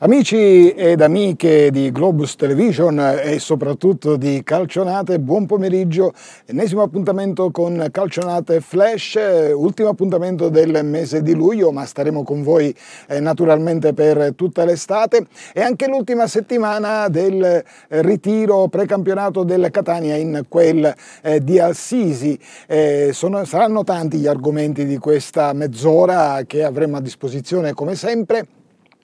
Amici ed amiche di Globus Television e soprattutto di Calcionate, buon pomeriggio, ennesimo appuntamento con Calcionate Flash, ultimo appuntamento del mese di luglio, ma staremo con voi eh, naturalmente per tutta l'estate e anche l'ultima settimana del eh, ritiro precampionato del Catania in quel eh, di Assisi. Eh, sono, saranno tanti gli argomenti di questa mezz'ora che avremo a disposizione come sempre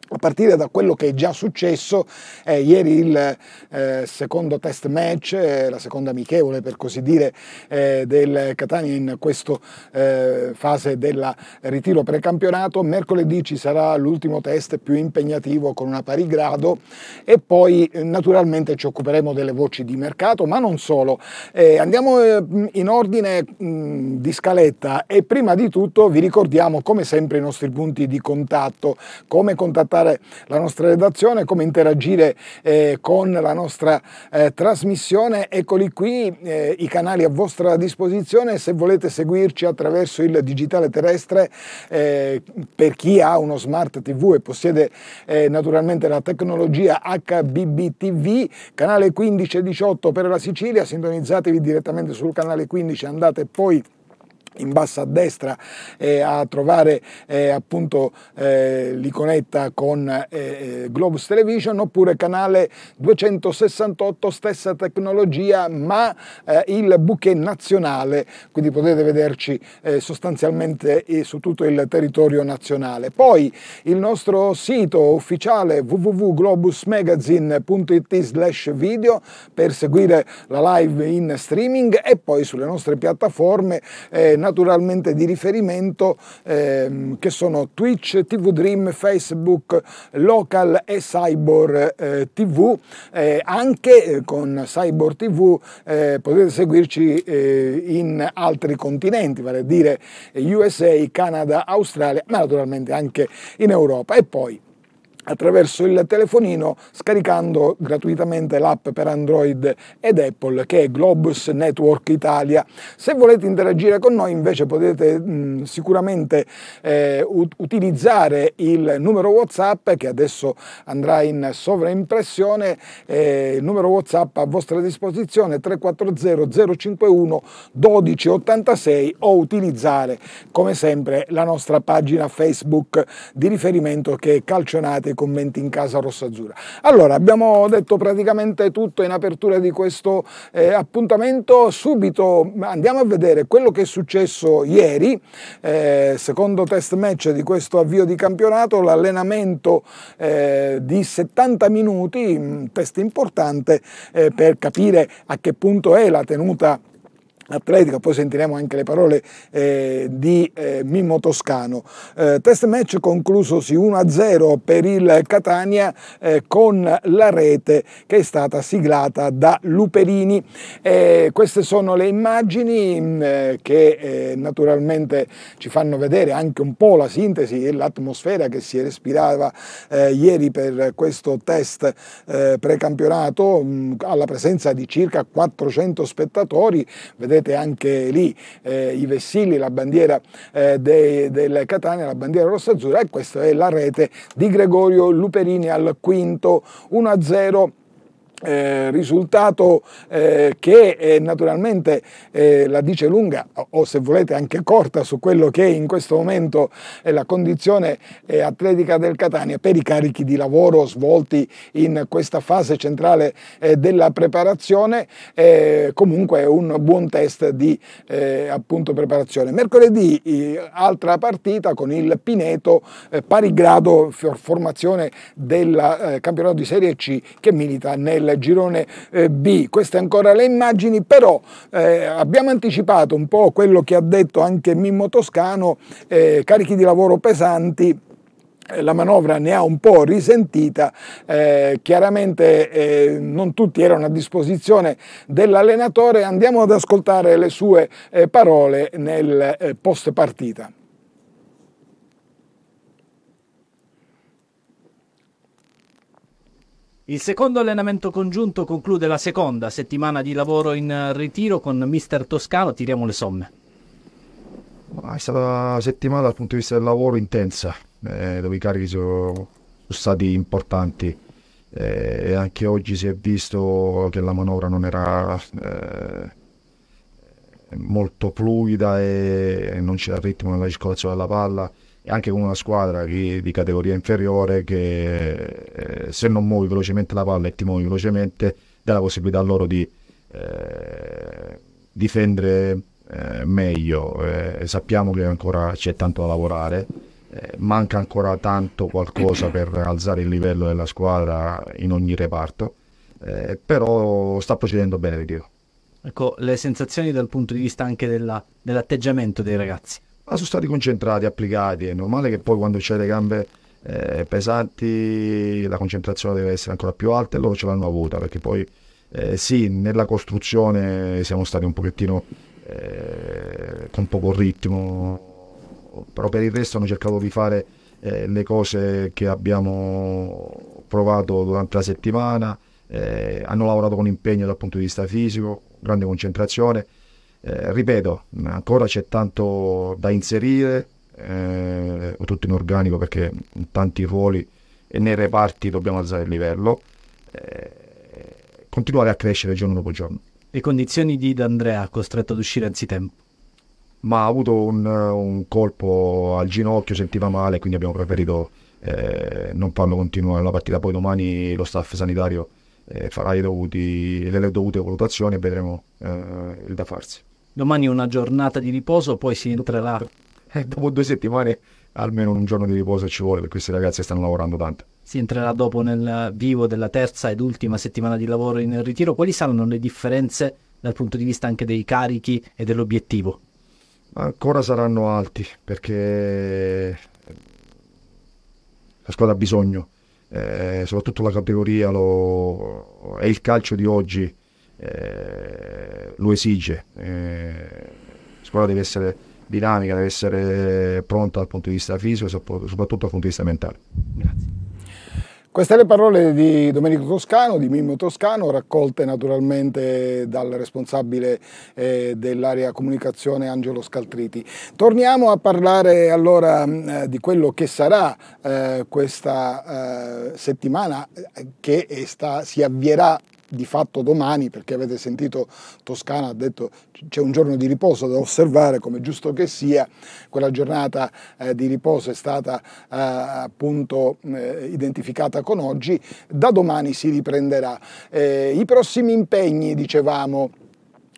a partire da quello che è già successo, eh, ieri il eh, secondo test match, eh, la seconda amichevole per così dire eh, del Catania in questa eh, fase del ritiro precampionato, mercoledì ci sarà l'ultimo test più impegnativo con una pari grado e poi eh, naturalmente ci occuperemo delle voci di mercato, ma non solo. andiamo in ordine mh, mm, di scaletta e prima di tutto vi ricordiamo come sempre i nostri punti di contatto, come contattare supportare la nostra redazione, come interagire eh, con la nostra eh, trasmissione. Eccoli qui eh, i canali a vostra disposizione se volete seguirci attraverso il digitale terrestre eh, per chi ha uno smart TV e possiede eh, naturalmente la tecnologia HBBTV, canale 15 e 18 per la Sicilia, sintonizzatevi direttamente sul canale 15, andate poi in basso a destra eh, a trovare eh, appunto eh, l'iconetta con eh, eh, Globus Television oppure canale 268 stessa tecnologia ma eh, il bouquet nazionale quindi potete vederci sostanzialmente su tutto il territorio nazionale poi il nostro sito ufficiale www.globusmagazine.it slash video per seguire la live in streaming e poi sulle nostre piattaforme eh, naturalmente di riferimento ehm, che sono Twitch, TV Dream, Facebook, Local e Cyborg eh, TV. Eh, anche eh, con Cyborg TV eh, potete seguirci eh, in altri continenti, vale a dire USA, Canada, Australia, ma naturalmente anche in Europa. E poi attraverso il telefonino scaricando gratuitamente l'app per Android ed Apple che è Globus Network Italia. Se volete interagire con noi invece potete mh, mm, sicuramente eh, utilizzare il numero WhatsApp che adesso andrà in sovraimpressione, eh, il numero WhatsApp a vostra disposizione 340 051 1286 o utilizzare come sempre la nostra pagina Facebook di riferimento che è Calcionati dei commenti in casa rossazzurra. Allora, abbiamo detto praticamente tutto in apertura di questo eh, appuntamento. Subito andiamo a vedere quello che è successo ieri, eh, secondo test match di questo avvio di campionato, l'allenamento eh, di 70 minuti, un mm, test importante eh, per capire a che punto è la tenuta atletica, poi sentiremo anche le parole eh, di eh, Mimmo Toscano. Eh, test match conclusosi 1-0 per il Catania eh, con la rete che è stata siglata da Luperini. Eh, queste sono le immagini mh, mm, eh, che naturalmente ci fanno vedere anche un po' la sintesi e l'atmosfera che si respirava ieri per questo test precampionato mh, mm, alla presenza di circa 400 spettatori. Vedete vedete anche lì eh, i vessilli, la bandiera eh, dei, del Catania, la bandiera rossa-azzurra e questa è la rete di Gregorio Luperini al quinto 1-0 eh, risultato eh, che eh, naturalmente eh, la dice lunga o, o, se volete anche corta su quello che è in questo momento è la condizione eh, atletica del Catania per i carichi di lavoro svolti in questa fase centrale eh, della preparazione comunque è un buon test di appunto preparazione. Mercoledì altra partita con il Pineto pari grado formazione del campionato di Serie C che milita nel del girone eh, B. Queste ancora le immagini, però eh, abbiamo anticipato un po' quello che ha detto anche Mimmo Toscano, eh, carichi di lavoro pesanti la manovra ne ha un po' risentita, eh, chiaramente eh, non tutti erano a disposizione dell'allenatore, andiamo ad ascoltare le sue eh, parole nel post partita. Il secondo allenamento congiunto conclude la seconda settimana di lavoro in ritiro con Mister Toscano, tiriamo le somme. È stata una settimana dal punto di vista del lavoro intensa, eh, dove i carichi sono stati importanti. Eh, e anche oggi si è visto che la manovra non era eh, molto fluida e non c'era ritmo nella circolazione della palla anche con una squadra che, di categoria inferiore che eh, se non muovi velocemente la palla e ti muovi velocemente dà la possibilità a loro di eh, difendere eh, meglio. Eh, sappiamo che ancora c'è tanto da lavorare, eh, manca ancora tanto qualcosa per alzare il livello della squadra in ogni reparto, eh, però sta procedendo bene, vi dico. Ecco, le sensazioni dal punto di vista anche della, dell'atteggiamento dei ragazzi ma sono stati concentrati, applicati. È normale che poi quando c'è le gambe eh, pesanti la concentrazione deve essere ancora più alta e loro ce l'hanno avuta perché poi eh, sì, nella costruzione siamo stati un pochettino eh, con poco ritmo, però per il resto hanno cercato di fare eh, le cose che abbiamo provato durante la settimana, eh, hanno lavorato con impegno dal punto di vista fisico, grande concentrazione. Eh, ripeto, ancora c'è tanto da inserire, eh, tutto in organico perché in tanti ruoli e nei reparti dobbiamo alzare il livello, eh, continuare a crescere giorno dopo giorno. Le condizioni di D'Andrea costretto ad uscire anzitempo? Ma ha avuto un, un colpo al ginocchio, sentiva male, quindi abbiamo preferito eh, non farlo continuare la partita. Poi domani lo staff sanitario eh, farà dovuti, le dovute valutazioni e vedremo eh, il da farsi domani una giornata di riposo, poi si entrerà. Eh, dopo due settimane almeno un giorno di riposo ci vuole, perché questi ragazzi stanno lavorando tanto. Si entrerà dopo nel vivo della terza ed ultima settimana di lavoro in ritiro. Quali saranno le differenze dal punto di vista anche dei carichi e dell'obiettivo? Ancora saranno alti perché la squadra ha bisogno, eh, soprattutto la categoria lo... è il calcio di oggi eh, lo esige. Eh, la scuola deve essere dinamica, deve essere pronta dal punto di vista fisico e soprattutto dal punto di vista mentale. Grazie. Queste le parole di Domenico Toscano, di Mimmo Toscano, raccolte naturalmente dal responsabile eh, dell'area comunicazione Angelo Scaltriti. Torniamo a parlare allora mh, eh, di quello che sarà eh, questa eh, settimana eh, che sta, si avvierà di fatto domani, perché avete sentito Toscana ha detto c'è un giorno di riposo da osservare, come giusto che sia, quella giornata eh, di riposo è stata eh, appunto eh, identificata con oggi, da domani si riprenderà. Eh, I prossimi impegni, dicevamo,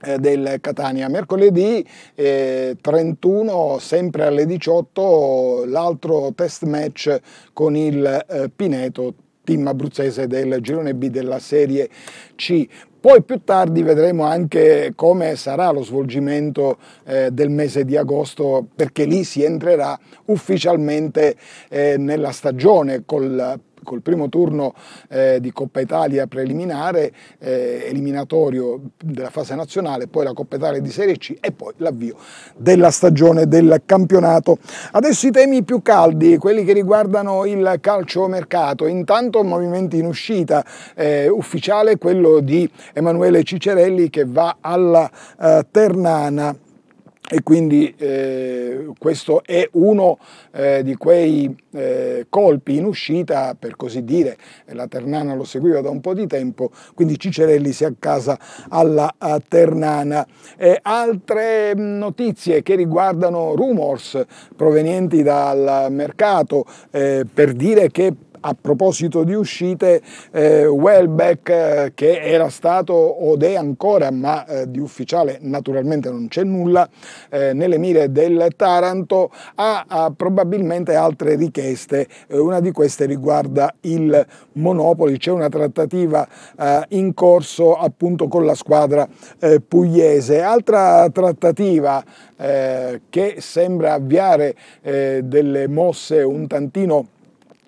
eh, del Catania. Mercoledì eh, 31, sempre alle 18, l'altro test match con il eh, Pineto team abruzzese del girone B della Serie C. Poi più tardi vedremo anche come sarà lo svolgimento eh, del mese di agosto perché lì si entrerà ufficialmente eh, nella stagione col col primo turno eh, di Coppa Italia preliminare, eh, eliminatorio della fase nazionale, poi la Coppa Italia di Serie C e poi l'avvio della stagione del campionato. Adesso i temi più caldi, quelli che riguardano il calcio mercato. Intanto movimenti in uscita eh, ufficiale, quello di Emanuele Cicerelli che va alla eh, Ternana e quindi eh, questo è uno eh, di quei eh, colpi in uscita, per così dire, la Ternana lo seguiva da un po' di tempo, quindi Cicerelli si accasa alla Ternana. altre notizie che riguardano rumors provenienti dal mercato eh, per dire che a proposito di uscite, eh, Welbeck eh, che era stato ed è ancora, ma eh, di ufficiale naturalmente non c'è nulla, eh, nelle mire del Taranto, ha, ha probabilmente altre richieste, eh, una di queste riguarda il Monopoli, c'è una trattativa in corso appunto con la squadra pugliese. Altra trattativa che sembra avviare delle mosse un tantino più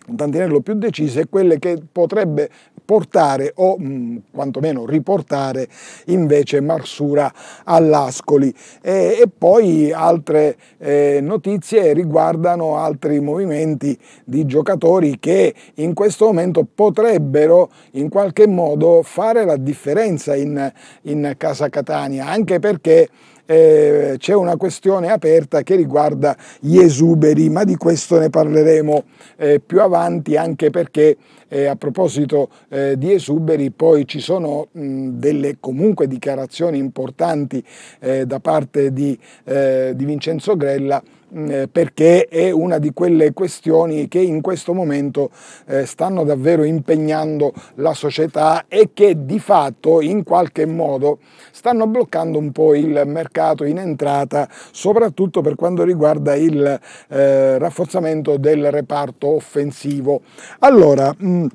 un tantinello più decise, quelle che potrebbe portare o mh, mm, quantomeno riportare invece Marsura all'Ascoli. E, e poi altre eh, notizie riguardano altri movimenti di giocatori che in questo momento potrebbero in qualche modo fare la differenza in, in Casa Catania, anche perché eh, c'è una questione aperta che riguarda gli esuberi, ma di questo ne parleremo eh, più avanti anche perché eh, a proposito eh, di esuberi poi ci sono mh, delle comunque dichiarazioni importanti eh, da parte di, eh, di Vincenzo Grella Mm, eh, perché è una di quelle questioni che in questo momento eh, stanno davvero impegnando la società e che di fatto in qualche modo stanno bloccando un po' il mercato in entrata, soprattutto per quanto riguarda il eh, rafforzamento del reparto offensivo. Allora, mm,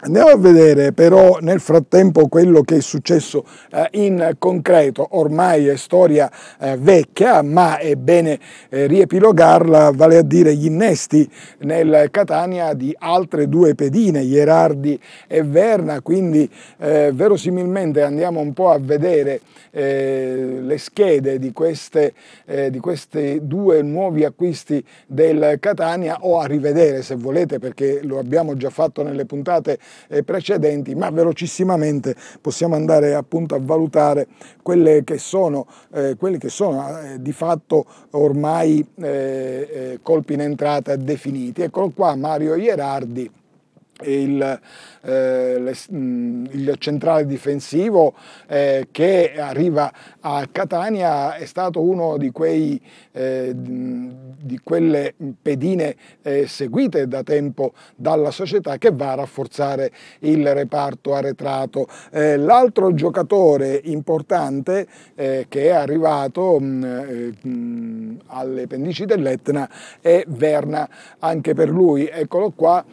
Andiamo a vedere però nel frattempo quello che è successo eh, in concreto, ormai è storia eh, vecchia ma è bene eh, riepilogarla, vale a dire gli innesti nel Catania di altre due pedine, Gerardi e Verna, quindi eh, verosimilmente andiamo un po' a vedere eh, le schede di, queste, eh, di questi due nuovi acquisti del Catania o a rivedere se volete perché lo abbiamo già fatto nelle puntate eh, precedenti, ma velocissimamente possiamo andare appunto a valutare quelle che sono, eh, quelli che sono eh, di fatto ormai eh, eh, colpi in entrata definiti. Eccolo qua Mario Ierardi il, eh, le, mh, mm, il, centrale difensivo eh, che arriva a Catania è stato uno di, quei, eh, di quelle pedine eh, seguite da tempo dalla società che va a rafforzare il reparto arretrato. Eh, l'altro giocatore importante eh, che è arrivato mh, mm, mh, mm, alle pendici dell'Etna è Verna, anche per lui, eccolo qua,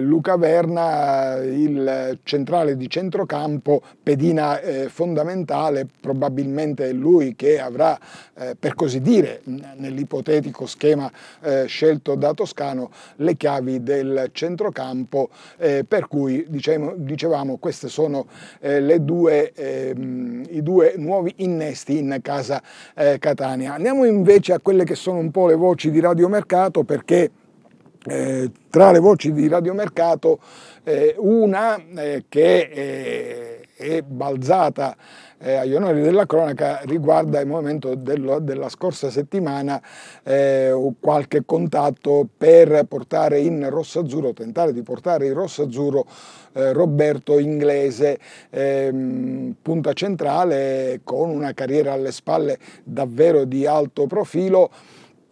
Luca caverna il centrale di centrocampo, pedina eh, fondamentale, probabilmente è lui che avrà, eh, per così dire, nell'ipotetico schema eh, scelto da Toscano, le chiavi del centrocampo, eh, per cui dicevamo, dicevamo queste sono eh, due, ehm, i due nuovi innesti in casa eh, Catania. Andiamo invece a quelle che sono un po' le voci di radiomercato perché eh, tra le voci di radiomercato eh, una eh, che eh, è balzata eh, agli onori della cronaca riguarda il momento dello, della scorsa settimana eh, qualche contatto per portare in rosso-azzurro, tentare di portare in rosso-azzurro Roberto Inglese, ehm, punta centrale con una carriera alle spalle davvero di alto profilo,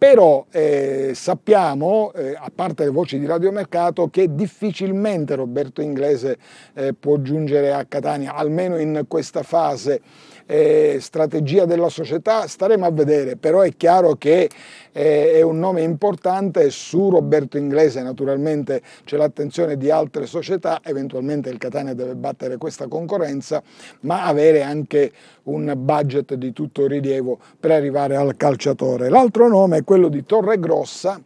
però eh, sappiamo, eh, a parte le voci di radiomercato, che difficilmente Roberto Inglese eh, può giungere a Catania, almeno in questa fase eh, strategia della società, staremo a vedere, però è chiaro che eh, è un nome importante su Roberto Inglese naturalmente c'è l'attenzione di altre società, eventualmente il Catania deve battere questa concorrenza, ma avere anche un budget di tutto rilievo per arrivare al calciatore. L'altro nome è quello di Torre Grossa,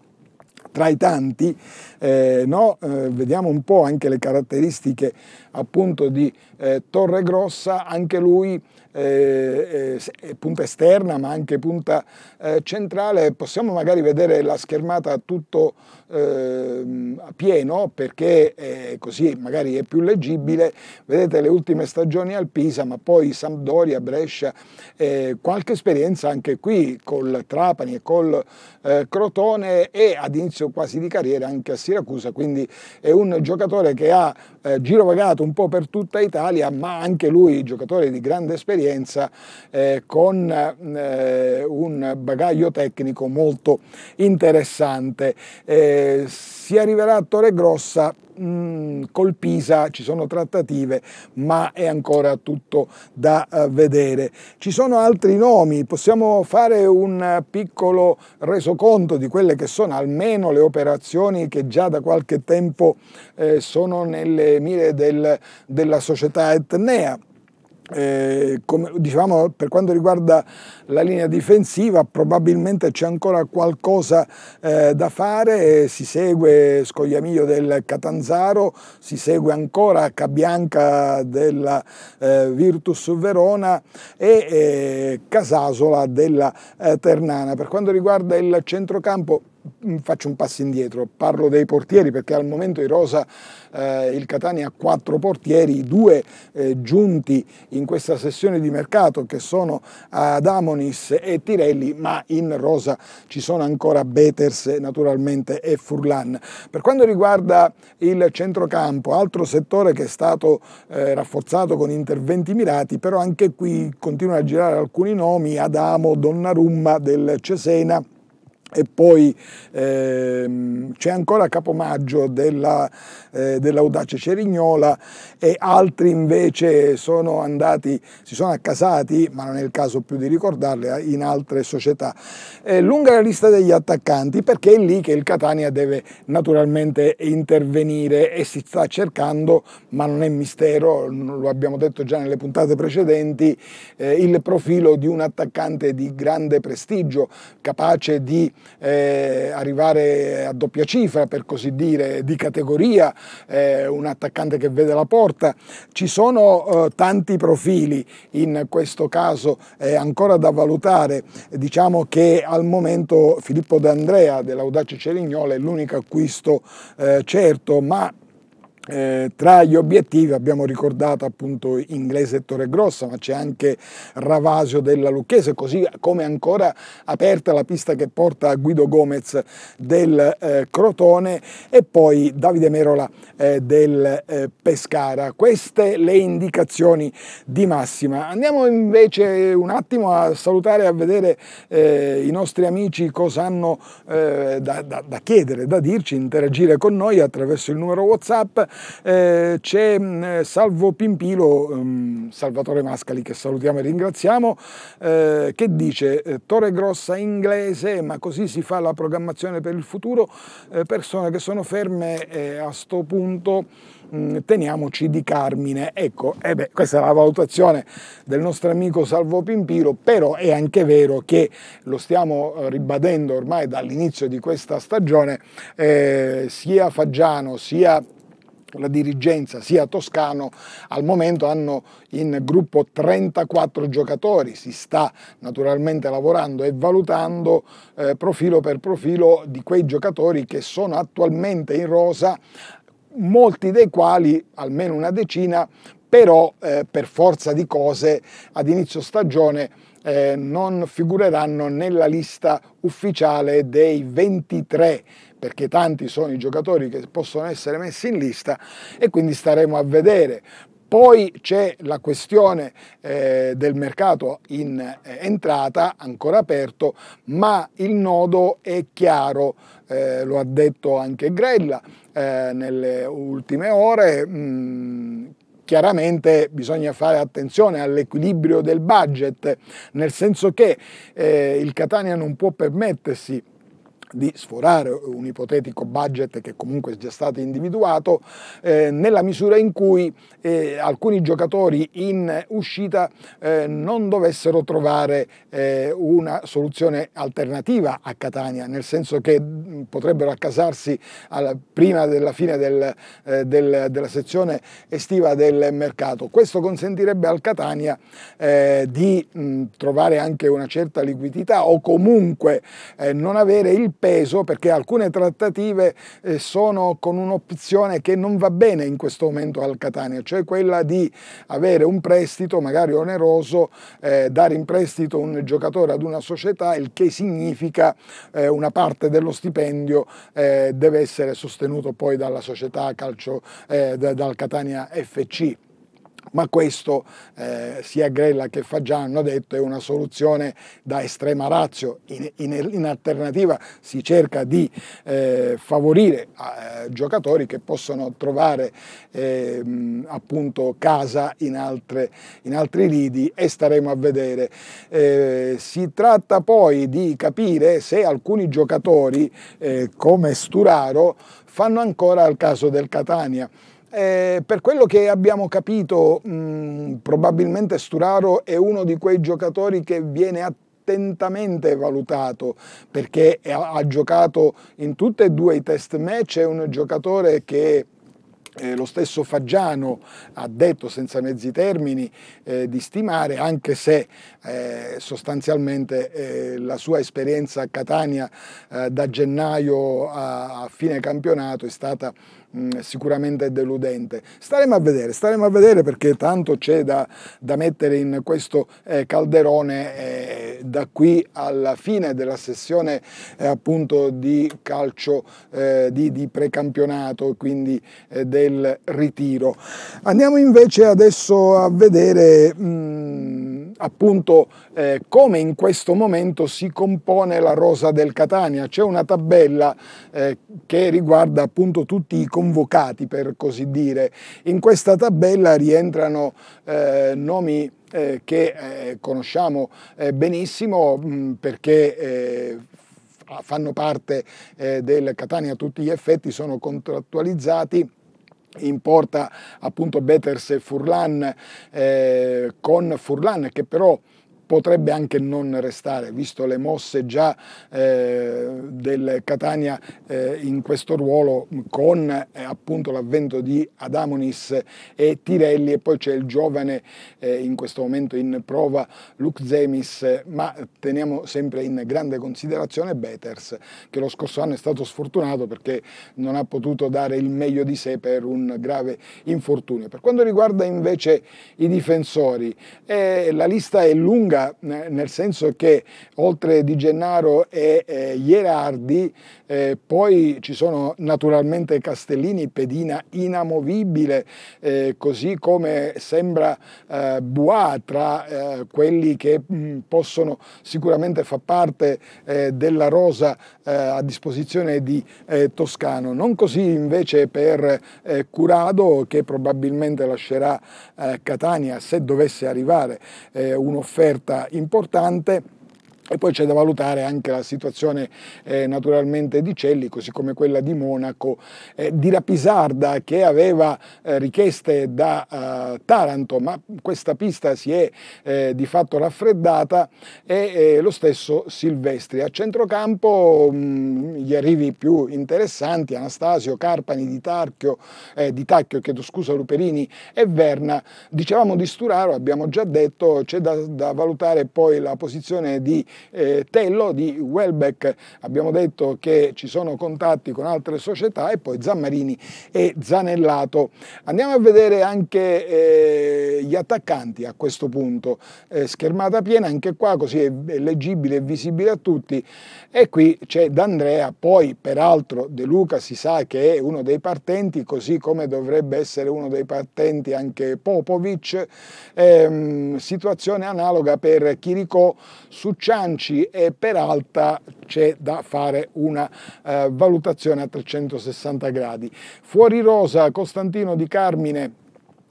tra i tanti, eh, no? eh, vediamo un po' anche le caratteristiche appunto di eh, Torre Grossa, anche lui eh, eh, punta esterna ma anche punta eh, centrale, possiamo magari vedere la schermata tutto ehm, a pieno perché eh, così magari è più leggibile, vedete le ultime stagioni al Pisa ma poi Sampdoria, Brescia, eh, qualche esperienza anche qui col Trapani e col eh, Crotone e ad inizio quasi di carriera anche a Siracusa, quindi è un giocatore che ha girovagato un po' per tutta Italia ma anche lui giocatore di grande esperienza esperienza eh, con eh, un bagaglio tecnico molto interessante. Eh, si arriverà a Torre Grossa mm, col Pisa ci sono trattative ma è ancora tutto da eh, vedere. Ci sono altri nomi, possiamo fare un piccolo resoconto di quelle che sono almeno le operazioni che già da qualche tempo eh, sono nelle mire del, della società Etnea. Eh, come diciamo, per quanto riguarda la linea difensiva probabilmente c'è ancora qualcosa eh, da fare, eh, si segue Scogliamiglio del Catanzaro, si segue ancora Cabianca della eh, Virtus Verona e eh, Casasola della Ternana. Per quanto riguarda il centrocampo faccio un passo indietro, parlo dei portieri perché al momento in rosa eh, il Catania ha quattro portieri, due eh, giunti in questa sessione di mercato che sono Adamonis e Tirelli, ma in rosa ci sono ancora Beters naturalmente e Furlan. Per quanto riguarda il centrocampo, altro settore che è stato eh, rafforzato con interventi mirati, però anche qui continuano a girare alcuni nomi, Adamo, Donnarumma del Cesena, e poi ehm, c'è ancora Capomaggio della, eh, dell'audace Cerignola e altri invece sono andati, si sono accasati, ma non è il caso più di ricordarle, eh, in altre società. È lunga la lista degli attaccanti perché è lì che il Catania deve naturalmente intervenire e si sta cercando, ma non è mistero, lo abbiamo detto già nelle puntate precedenti, eh, il profilo di un attaccante di grande prestigio, capace di eh, arrivare a doppia cifra per così dire di categoria, eh, un attaccante che vede la porta, ci sono eh, tanti profili in questo caso ancora da valutare, diciamo che al momento Filippo D'Andrea dell'Audace Cerignola è l'unico acquisto eh, certo, ma eh, tra gli obiettivi abbiamo ricordato appunto Inglese e Torre Grossa, ma c'è anche Ravasio della Lucchese, così come ancora aperta la pista che porta a Guido Gomez del eh, Crotone e poi Davide Merola eh, del eh, Pescara. Queste le indicazioni di massima. Andiamo invece un attimo a salutare e a vedere eh, i nostri amici cosa hanno eh, da, da, da chiedere, da dirci, interagire con noi attraverso il numero WhatsApp eh, c'è mm, Salvo Pimpilo, mh, mm, Salvatore Mascali che salutiamo e ringraziamo, eh, che dice eh, Torre Grossa inglese ma così si fa la programmazione per il futuro, eh, persone che sono ferme eh, a sto punto mm, teniamoci di Carmine. Ecco, eh beh, questa è la valutazione del nostro amico Salvo Pimpiro, però è anche vero che lo stiamo ribadendo ormai dall'inizio di questa stagione, eh, sia Faggiano sia la dirigenza sia toscano al momento hanno in gruppo 34 giocatori, si sta naturalmente lavorando e valutando eh, profilo per profilo di quei giocatori che sono attualmente in rosa, molti dei quali, almeno una decina, però eh, per forza di cose ad inizio stagione eh, non figureranno nella lista ufficiale dei 23 perché tanti sono i giocatori che possono essere messi in lista e quindi staremo a vedere. Poi c'è la questione eh, del mercato in eh, entrata, ancora aperto, ma il nodo è chiaro, eh, lo ha detto anche Grella eh, nelle ultime ore. Mh, mm, chiaramente bisogna fare attenzione all'equilibrio del budget, nel senso che eh, il Catania non può permettersi di sforare un ipotetico budget che comunque è già stato individuato eh, nella misura in cui eh, alcuni giocatori in uscita eh, non dovessero trovare eh, una soluzione alternativa a Catania, nel senso che mm, potrebbero accasarsi alla, prima della fine del, eh, del, della sezione estiva del mercato. Questo consentirebbe al Catania eh, di mh, mm, trovare anche una certa liquidità o comunque non avere il peso perché alcune trattative eh, sono con un'opzione che non va bene in questo momento al Catania, cioè quella di avere un prestito magari oneroso, eh, dare in prestito un giocatore ad una società, il che significa eh, una parte dello stipendio eh, deve essere sostenuto poi dalla società calcio, eh, dal Catania FC ma questo eh, sia Grella che Fagiano hanno detto è una soluzione da estrema razio, in, in, in alternativa si cerca di eh, favorire eh, giocatori che possono trovare ehm, appunto casa in, altre, in altri lidi e staremo a vedere. Eh, si tratta poi di capire se alcuni giocatori eh, come Sturaro fanno ancora al caso del Catania. Eh, per quello che abbiamo capito, mh, mm, probabilmente Sturaro è uno di quei giocatori che viene attentamente valutato perché ha, giocato in tutti e due i test match, è un giocatore che eh, lo stesso Faggiano ha detto senza mezzi termini eh, di stimare, anche se eh, sostanzialmente eh, la sua esperienza a Catania eh, da gennaio a, a fine campionato è stata Mm, sicuramente deludente. Staremo a vedere, staremo a vedere perché tanto c'è da, da, mettere in questo eh, calderone eh, da qui alla fine della sessione eh, appunto di calcio eh, di, di precampionato, quindi eh, del ritiro. Andiamo invece adesso a vedere mh, mm, appunto eh, come in questo momento si compone la rosa del Catania. C'è una tabella che riguarda appunto tutti i confronti convocati per così dire. In questa tabella rientrano eh, nomi eh, che eh, conosciamo eh, benissimo mh, mm, perché eh, fanno parte eh, del Catania a tutti gli effetti, sono contrattualizzati in porta appunto Betters e Furlan con Furlan che però potrebbe anche non restare, visto le mosse già eh, del Catania eh, in questo ruolo con eh, appunto l'avvento di Adamonis e Tirelli e poi c'è il giovane eh, in questo momento in prova Luke Zemis, ma teniamo sempre in grande considerazione Beters che lo scorso anno è stato sfortunato perché non ha potuto dare il meglio di sé per un grave infortunio. Per quanto riguarda invece i difensori, eh, la lista è lunga dura, nel senso che oltre Di Gennaro e eh, Ierardi, eh, poi ci sono naturalmente Castellini, pedina inamovibile, eh, così come sembra eh, Bois tra eh, quelli che mh, mm, possono sicuramente far parte eh, della rosa eh, a disposizione di Toscano. Non così invece per Curado che probabilmente lascerà Catania se dovesse arrivare un'offerta scelta importante e poi c'è da valutare anche la situazione eh, naturalmente di Celli, così come quella di Monaco, eh, di Rapisarda che aveva eh, richieste da eh, Taranto, ma questa pista si è eh, di fatto raffreddata e eh, lo stesso Silvestri. A centrocampo mh, mm, gli arrivi più interessanti, Anastasio, Carpani, Di, Tarchio, di Tacchio, chiedo scusa, Luperini e Verna. Dicevamo di Sturaro, abbiamo già detto, c'è da, da valutare poi la posizione di eh, Tello di Welbeck, abbiamo detto che ci sono contatti con altre società e poi Zammarini e Zanellato. Andiamo a vedere anche eh, gli attaccanti a questo punto, eh, schermata piena anche qua così è, leggibile e visibile a tutti e qui c'è D'Andrea, poi peraltro De Luca si sa che è uno dei partenti così come dovrebbe essere uno dei partenti anche Popovic, ehm, situazione analoga per Chiricò Succiani bilanci e alta c'è da fare una eh, valutazione a 360 gradi. Fuori rosa Costantino Di Carmine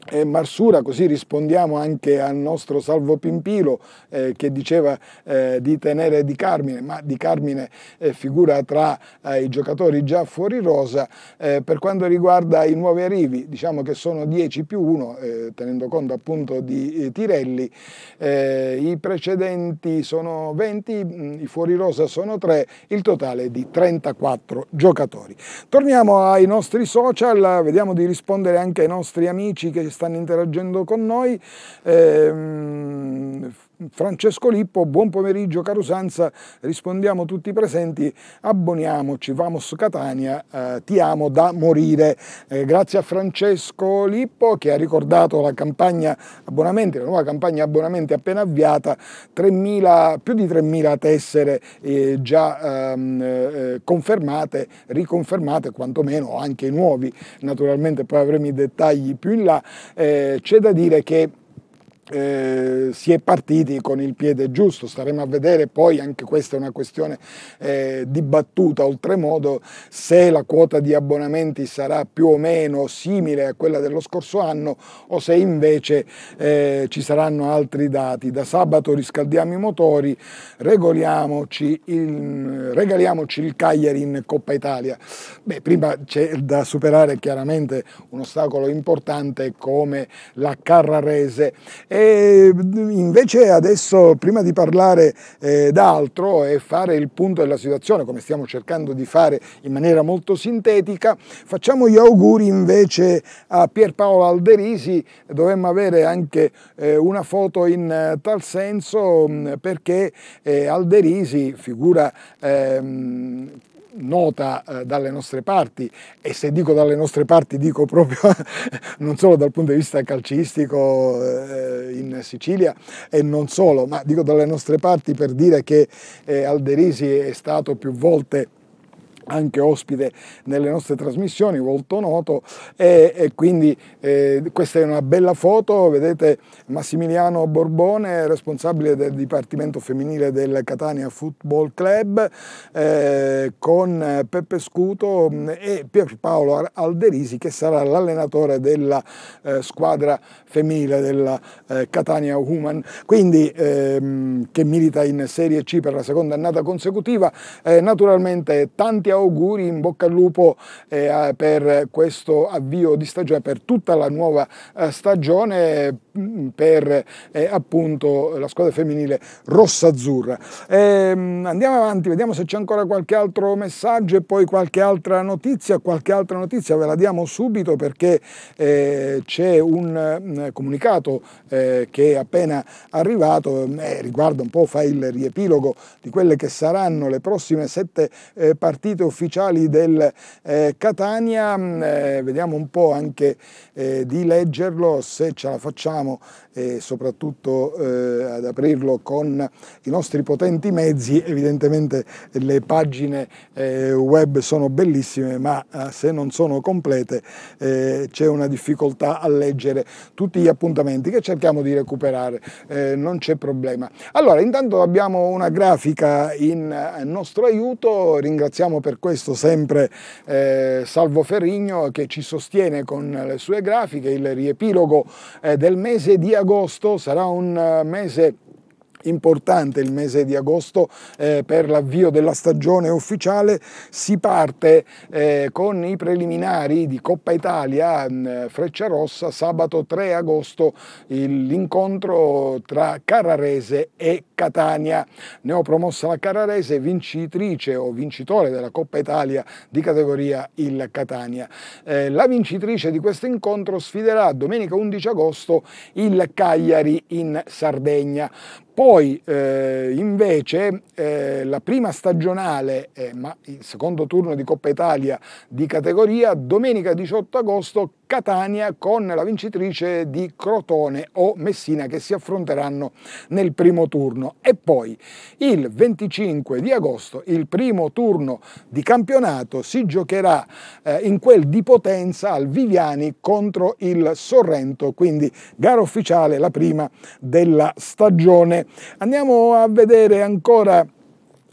e Marsura, così rispondiamo anche al nostro Salvo Pimpilo eh, che diceva eh, di tenere Di Carmine, ma Di Carmine eh, figura tra eh, i giocatori già fuori rosa. Eh, per quanto riguarda i nuovi arrivi, diciamo che sono 10 più 1, eh, tenendo conto appunto di Tirelli, i precedenti sono 20, mh, mm, i fuori rosa sono 3, il totale di 34 giocatori. Torniamo ai nostri social, vediamo di rispondere anche ai nostri amici che stanno interagendo con noi, ehm, Francesco Lippo, buon pomeriggio caro Sanza, rispondiamo tutti presenti, abboniamoci, vamos Catania, eh, ti amo da morire. Eh, grazie a Francesco Lippo che ha ricordato la campagna abbonamenti, la nuova campagna abbonamenti appena avviata, 3000, più di 3.000 tessere eh, già ehm, eh, confermate, riconfermate quantomeno, anche nuovi, naturalmente poi avremo i dettagli più in là. Eh, c'è da dire che eh, si è partiti con il piede giusto, staremo a vedere poi, anche questa è una questione eh, dibattuta oltremodo, se la quota di abbonamenti sarà più o meno simile a quella dello scorso anno o se invece eh, ci saranno altri dati. Da sabato riscaldiamo i motori, regoliamoci il, regaliamoci il Cagliari in Coppa Italia. Beh, prima c'è da superare chiaramente un ostacolo importante come la Carrarese e invece adesso, prima di parlare eh, d'altro e fare il punto della situazione, come stiamo cercando di fare in maniera molto sintetica, facciamo gli auguri invece a Pierpaolo Alderisi, dovremmo avere anche eh, una foto in eh, tal senso mm, perché eh, Alderisi, figura ehm, nota eh, dalle nostre parti e se dico dalle nostre parti dico proprio non solo dal punto di vista calcistico eh, in Sicilia e non solo, ma dico dalle nostre parti per dire che eh, Alderisi è stato più volte anche ospite nelle nostre trasmissioni, molto noto, e, e quindi eh, questa è una bella foto, vedete Massimiliano Borbone, responsabile del Dipartimento Femminile del Catania Football Club, eh, con Peppe Scuto mm, e Pierpaolo Alderisi che sarà l'allenatore della eh, squadra femminile della eh, Catania Human, quindi ehm, che milita in Serie C per la seconda annata consecutiva. Eh, naturalmente tanti auguri, in bocca al lupo eh, per questo avvio di stagione, per tutta la nuova eh, stagione Mm, per eh, appunto la squadra femminile rossa-azzurra. Ehm, andiamo avanti, vediamo se c'è ancora qualche altro messaggio e poi qualche altra notizia. Qualche altra notizia ve la diamo subito perché eh, c'è un mm, comunicato eh, che è appena arrivato, mm, eh, riguarda un po', fa il riepilogo di quelle che saranno le prossime sette eh, partite ufficiali del eh, Catania. vediamo un po' anche di leggerlo se ce la facciamo abbiamo e soprattutto eh, ad aprirlo con i nostri potenti mezzi, evidentemente le pagine eh, web sono bellissime ma eh, se non sono complete eh, c'è una difficoltà a leggere tutti gli appuntamenti che cerchiamo di recuperare, eh, non c'è problema. Allora intanto abbiamo una grafica in nostro aiuto, ringraziamo per questo sempre Salvo Ferrigno che ci sostiene con le sue grafiche, il riepilogo del mese di agosto agosto sarà un eh, mese importante il mese di agosto eh, per l'avvio della stagione ufficiale, si parte eh, con i preliminari di Coppa Italia mh, mm, Freccia Rossa sabato 3 agosto l'incontro tra Carrarese e Catania. Ne ho promossa la Carrarese vincitrice o vincitore della Coppa Italia di categoria il Catania. Eh, la vincitrice di questo incontro sfiderà domenica 11 agosto il Cagliari in Sardegna. Poi eh, invece eh, la prima stagionale, eh, ma il secondo turno di Coppa Italia di categoria, domenica 18 agosto Catania con la vincitrice di Crotone o Messina che si affronteranno nel primo turno e poi il 25 di agosto il primo turno di campionato si giocherà eh, in quel di Potenza al Viviani contro il Sorrento quindi gara ufficiale la prima della stagione andiamo a vedere ancora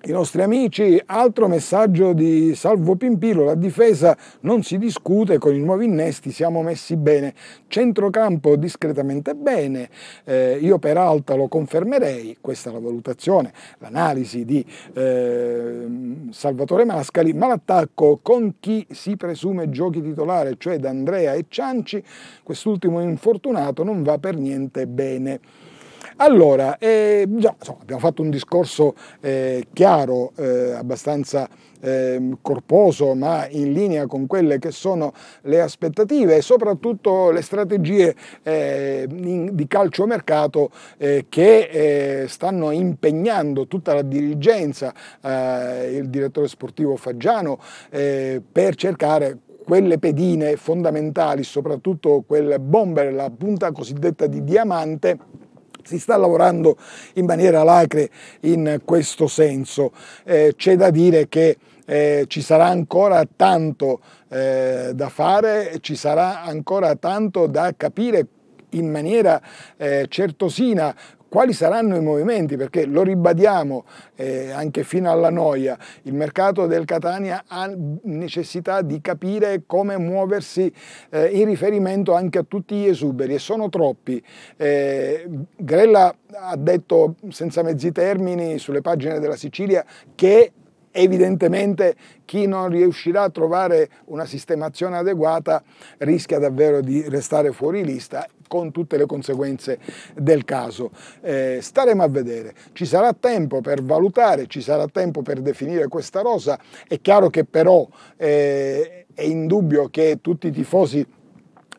i nostri amici. Altro messaggio di Salvo Pimpilo, la difesa non si discute, con i nuovi innesti siamo messi bene. Centrocampo discretamente bene, eh, io per Alta lo confermerei, questa è la valutazione, l'analisi di eh, Salvatore Mascali, ma l'attacco con chi si presume giochi titolare, cioè D'Andrea e Cianci, quest'ultimo infortunato non va per niente bene. Allora, eh, già, insomma, abbiamo fatto un discorso eh, chiaro, eh, abbastanza ehm, corposo, ma in linea con quelle che sono le aspettative e soprattutto le strategie eh, in, di calciomercato eh, che eh, stanno impegnando tutta la dirigenza, il direttore sportivo Faggiano, per cercare quelle pedine fondamentali, soprattutto quel bomber, la punta cosiddetta di diamante, si sta lavorando in maniera lacre in questo senso. Eh, c'è da dire che eh, ci sarà ancora tanto eh, da fare, ci sarà ancora tanto da capire in maniera eh, certosina quali saranno i movimenti, perché lo ribadiamo eh, anche fino alla noia, il mercato del Catania ha necessità di capire come muoversi eh, in riferimento anche a tutti gli esuberi e sono troppi. Eh, Grella ha detto senza mezzi termini sulle pagine della Sicilia che evidentemente chi non riuscirà a trovare una sistemazione adeguata rischia davvero di restare fuori lista con tutte le conseguenze del caso. Eh, staremo a vedere, ci sarà tempo per valutare, ci sarà tempo per definire questa rosa, è chiaro che però eh, è indubbio che tutti i tifosi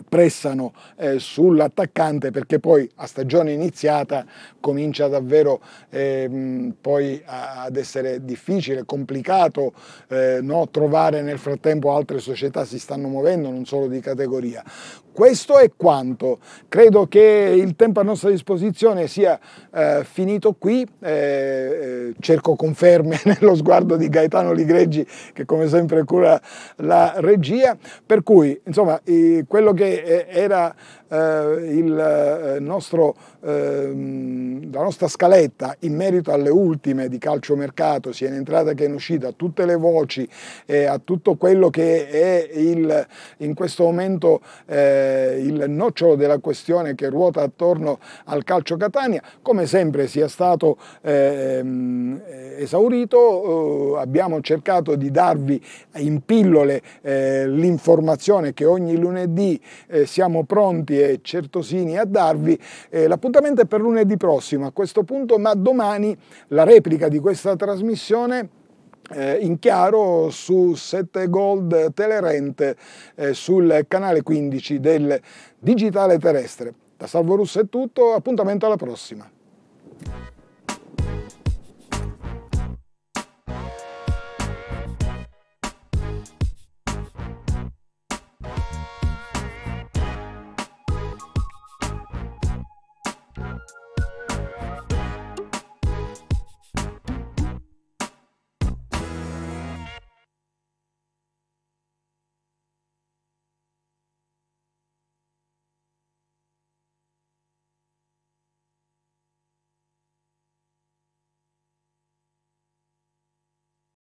pressano eh, sull'attaccante perché poi a stagione iniziata comincia davvero eh, poi ad essere difficile, complicato eh, no? trovare nel frattempo altre società si stanno muovendo non solo di categoria questo è quanto. Credo che il tempo a nostra disposizione sia eh, finito qui. Eh, eh cerco conferme nello sguardo di Gaetano Ligreggi che come sempre cura la regia. Per cui, insomma, eh, quello che eh, era eh, il eh, nostro, ehm, la nostra scaletta in merito alle ultime di calcio mercato, sia in entrata che in uscita, a tutte le voci e a tutto quello che è il, in questo momento eh, il nocciolo della questione che ruota attorno al calcio Catania, come sempre sia stato ehm, esaurito, abbiamo cercato di darvi in pillole l'informazione che ogni lunedì siamo pronti Volpi e Certosini a darvi. Eh, L'appuntamento è per lunedì prossimo a questo punto, ma domani la replica di questa trasmissione eh, in chiaro su 7 Gold Telerente eh, sul canale 15 del Digitale Terrestre. Da Salvo Russo è tutto, appuntamento alla prossima.